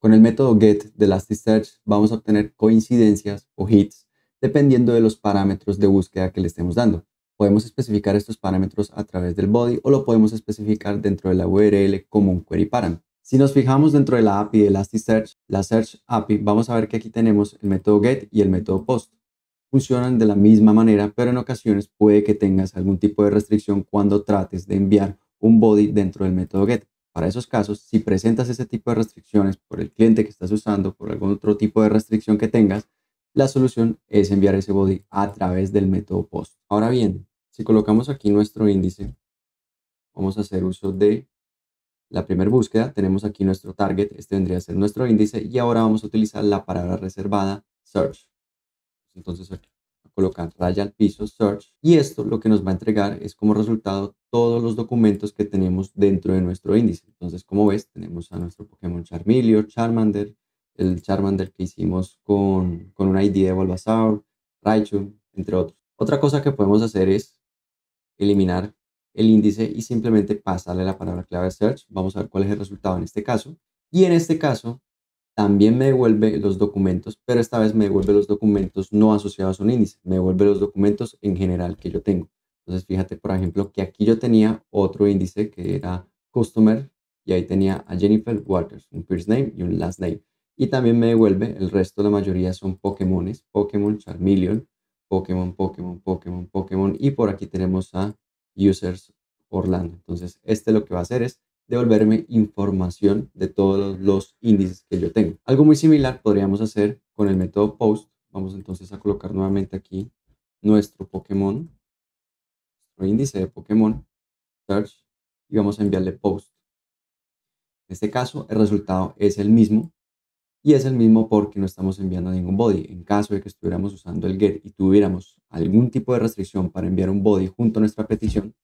Con el método get de Elasticsearch vamos a obtener coincidencias o hits dependiendo de los parámetros de búsqueda que le estemos dando. Podemos especificar estos parámetros a través del body o lo podemos especificar dentro de la URL como un query param. Si nos fijamos dentro de la API de Elasticsearch, la Search API, vamos a ver que aquí tenemos el método get y el método post. Funcionan de la misma manera, pero en ocasiones puede que tengas algún tipo de restricción cuando trates de enviar un body dentro del método get. Para esos casos, si presentas ese tipo de restricciones por el cliente que estás usando, por algún otro tipo de restricción que tengas, la solución es enviar ese body a través del método post. Ahora bien, si colocamos aquí nuestro índice, vamos a hacer uso de la primera búsqueda. Tenemos aquí nuestro target, este vendría a ser nuestro índice y ahora vamos a utilizar la palabra reservada search. Entonces aquí colocar raya al piso, search, y esto lo que nos va a entregar es como resultado todos los documentos que tenemos dentro de nuestro índice. Entonces, como ves, tenemos a nuestro Pokémon Charmeleon, Charmander, el Charmander que hicimos con, una ID de Bulbasaur, Raichu, entre otros. Otra cosa que podemos hacer es eliminar el índice y simplemente pasarle la palabra clave search. Vamos a ver cuál es el resultado en este caso. Y en este caso, también me devuelve los documentos, pero esta vez me devuelve los documentos no asociados a un índice, me devuelve los documentos en general que yo tengo. Entonces, fíjate, por ejemplo, que aquí yo tenía otro índice que era Customer y ahí tenía a Jennifer Waters, un first name y un last name. Y también me devuelve, el resto, la mayoría son Pokémones, Pokémon, Charmeleon, Pokémon, Pokémon, Pokémon, Pokémon. Y por aquí tenemos a Users Orlando. Entonces, este lo que va a hacer es devolverme información de todos los índices que yo tengo. Algo muy similar podríamos hacer con el método POST. Vamos entonces a colocar nuevamente aquí nuestro Pokémon, nuestro índice de Pokémon, search, y vamos a enviarle POST. En este caso, el resultado es el mismo, y es el mismo porque no estamos enviando ningún body. En caso de que estuviéramos usando el GET y tuviéramos algún tipo de restricción para enviar un body junto a nuestra petición,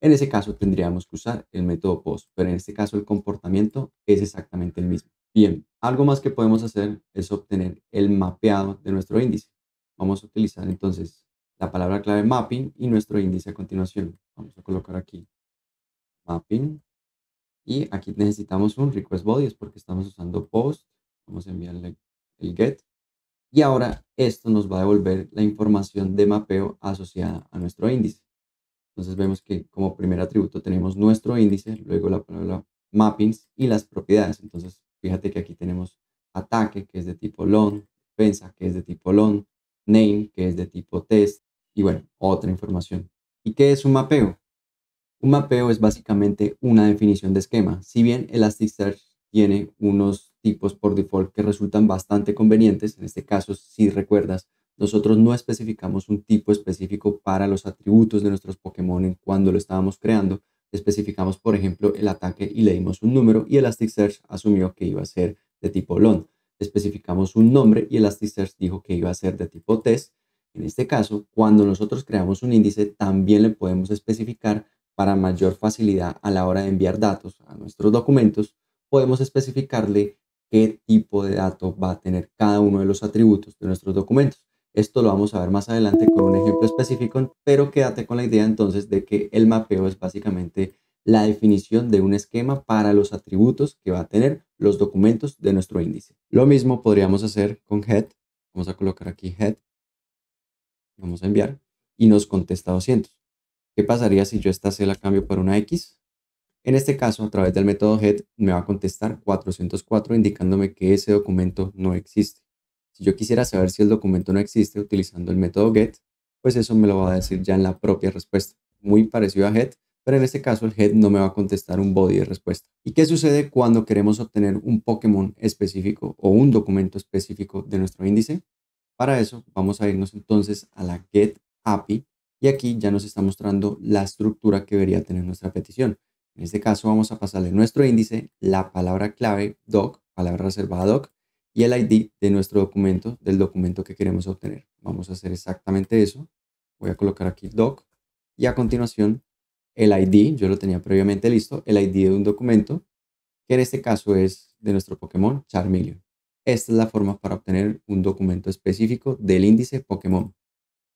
en ese caso tendríamos que usar el método POST, pero en este caso el comportamiento es exactamente el mismo. Bien, algo más que podemos hacer es obtener el mapeado de nuestro índice. Vamos a utilizar entonces la palabra clave mapping y nuestro índice a continuación. Vamos a colocar aquí mapping y aquí necesitamos un request body, es porque estamos usando POST. Vamos a enviarle el GET y ahora esto nos va a devolver la información de mapeo asociada a nuestro índice. Entonces vemos que como primer atributo tenemos nuestro índice, luego la palabra mappings y las propiedades. Entonces fíjate que aquí tenemos ataque, que es de tipo long, defensa, que es de tipo long, name, que es de tipo test, y bueno, otra información. ¿Y qué es un mapeo? Un mapeo es básicamente una definición de esquema. Si bien el Elasticsearch tiene unos tipos por default que resultan bastante convenientes, en este caso, si recuerdas, nosotros no especificamos un tipo específico para los atributos de nuestros Pokémon cuando lo estábamos creando. Especificamos, por ejemplo, el ataque y le dimos un número y Elasticsearch asumió que iba a ser de tipo long. Especificamos un nombre y Elasticsearch dijo que iba a ser de tipo test. En este caso, cuando nosotros creamos un índice, también le podemos especificar para mayor facilidad a la hora de enviar datos a nuestros documentos. Podemos especificarle qué tipo de dato va a tener cada uno de los atributos de nuestros documentos. Esto lo vamos a ver más adelante con un ejemplo específico, pero quédate con la idea entonces de que el mapeo es básicamente la definición de un esquema para los atributos que va a tener los documentos de nuestro índice. Lo mismo podríamos hacer con head. Vamos a colocar aquí head. Vamos a enviar y nos contesta 200. ¿Qué pasaría si yo esta C la cambio por una X? En este caso, a través del método head me va a contestar 404 indicándome que ese documento no existe. Si yo quisiera saber si el documento no existe utilizando el método get, pues eso me lo va a decir ya en la propia respuesta. Muy parecido a head, pero en este caso el head no me va a contestar un body de respuesta. ¿Y qué sucede cuando queremos obtener un Pokémon específico o un documento específico de nuestro índice? Para eso vamos a irnos entonces a la get API y aquí ya nos está mostrando la estructura que debería tener nuestra petición. En este caso vamos a pasarle nuestro índice la palabra clave doc, palabra reservada doc, y el ID de nuestro documento, del documento que queremos obtener. Vamos a hacer exactamente eso. Voy a colocar aquí doc y a continuación el ID, yo lo tenía previamente listo, el ID de un documento, que en este caso es de nuestro Pokémon Charmeleon. Esta es la forma para obtener un documento específico del índice Pokémon.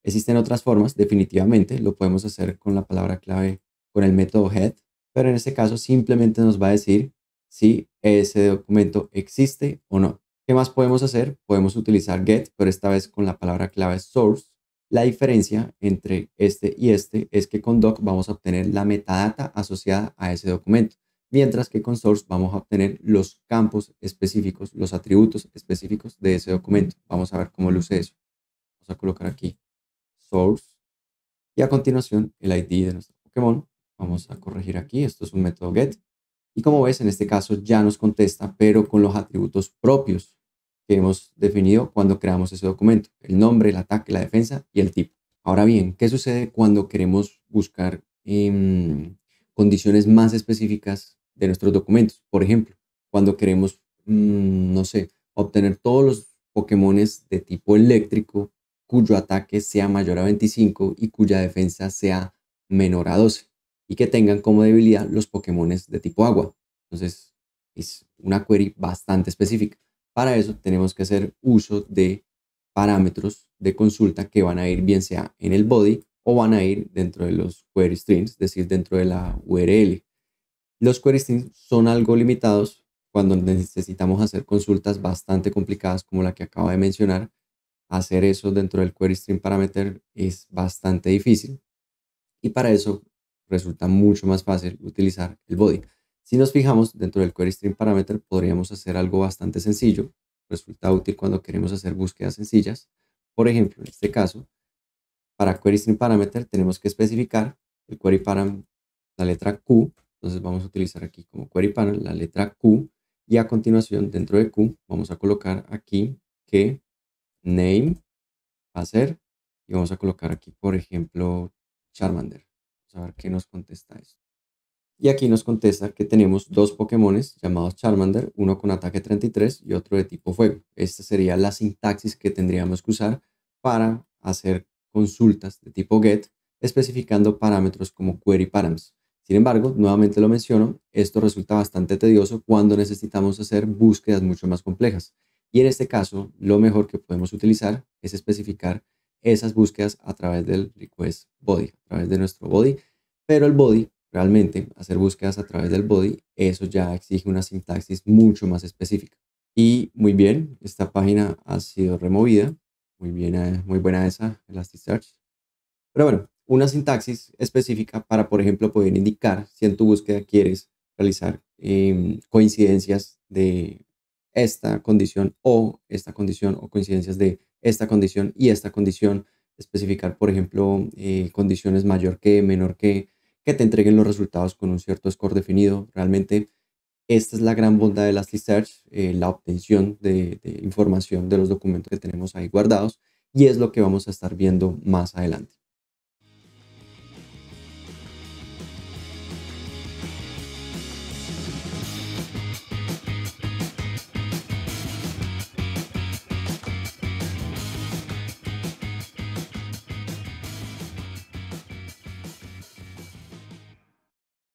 Existen otras formas, definitivamente, lo podemos hacer con la palabra clave, con el método head, pero en este caso simplemente nos va a decir si ese documento existe o no. ¿Qué más podemos hacer? Podemos utilizar get, pero esta vez con la palabra clave source. La diferencia entre este y este es que con doc vamos a obtener la metadata asociada a ese documento, mientras que con source vamos a obtener los campos específicos, los atributos específicos de ese documento. Vamos a ver cómo luce eso. Vamos a colocar aquí source y a continuación el ID de nuestro Pokémon. Vamos a corregir aquí, esto es un método get. Y como ves, en este caso ya nos contesta, pero con los atributos propios hemos definido cuando creamos ese documento, el nombre, el ataque, la defensa y el tipo. Ahora bien, ¿qué sucede cuando queremos buscar em, condiciones más específicas de nuestros documentos? Por ejemplo, cuando queremos, mm, no sé, obtener todos los Pokémones de tipo eléctrico cuyo ataque sea mayor a 25 y cuya defensa sea menor a 12 y que tengan como debilidad los Pokémones de tipo agua. Entonces, es una query bastante específica. Para eso tenemos que hacer uso de parámetros de consulta que van a ir bien sea en el body o van a ir dentro de los query strings, es decir, dentro de la URL. Los query strings son algo limitados cuando necesitamos hacer consultas bastante complicadas como la que acabo de mencionar. Hacer eso dentro del query string parameter es bastante difícil y para eso resulta mucho más fácil utilizar el body. Si nos fijamos dentro del query string parameter, podríamos hacer algo bastante sencillo. Resulta útil cuando queremos hacer búsquedas sencillas. Por ejemplo, en este caso, para query string parameter tenemos que especificar el query param, la letra Q. Entonces vamos a utilizar aquí como query param la letra Q y a continuación dentro de Q vamos a colocar aquí que name hacer. y vamos a colocar aquí por ejemplo Charmander. Vamos a ver qué nos contesta eso. Y aquí nos contesta que tenemos dos Pokémones llamados Charmander, uno con ataque 33 y otro de tipo fuego. Esta sería la sintaxis que tendríamos que usar para hacer consultas de tipo get, especificando parámetros como query params. Sin embargo, nuevamente lo menciono, esto resulta bastante tedioso cuando necesitamos hacer búsquedas mucho más complejas. Y en este caso, lo mejor que podemos utilizar es especificar esas búsquedas a través del request body, a través de nuestro body, pero el body realmente hacer búsquedas a través del body, eso ya exige una sintaxis mucho más específica. Y muy bien, esta página ha sido removida. Muy bien, eh, muy buena esa, Elasticsearch. Pero bueno, una sintaxis específica para, por ejemplo, poder indicar si en tu búsqueda quieres realizar em, coincidencias de esta condición o esta condición o coincidencias de esta condición y esta condición, especificar, por ejemplo, eh, condiciones mayor que, menor que, que te entreguen los resultados con un cierto score definido. Realmente esta es la gran bondad de las search eh, la obtención de información de los documentos que tenemos ahí guardados y es lo que vamos a estar viendo más adelante.